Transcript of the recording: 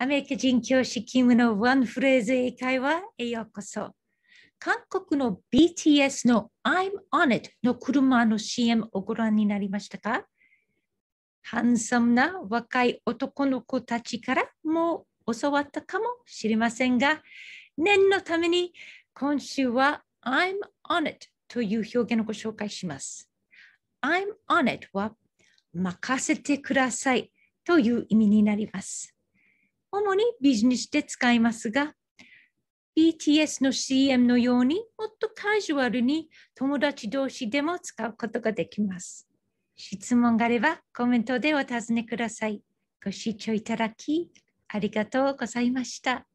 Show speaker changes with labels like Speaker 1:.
Speaker 1: アメリカ人教師キムのワンフレーズ英会話へようこそ。韓国の BTS の I'm on it の車の CM をご覧になりましたかハンサムな若い男の子たちからも教わったかもしれませんが、念のために今週は I'm on it という表現をご紹介します。I'm on it は任せてくださいという意味になります。主にビジネスで使いますが、BTS の CM のようにもっとカジュアルに友達同士でも使うことができます。質問があればコメントでお尋ねください。ご視聴いただきありがとうございました。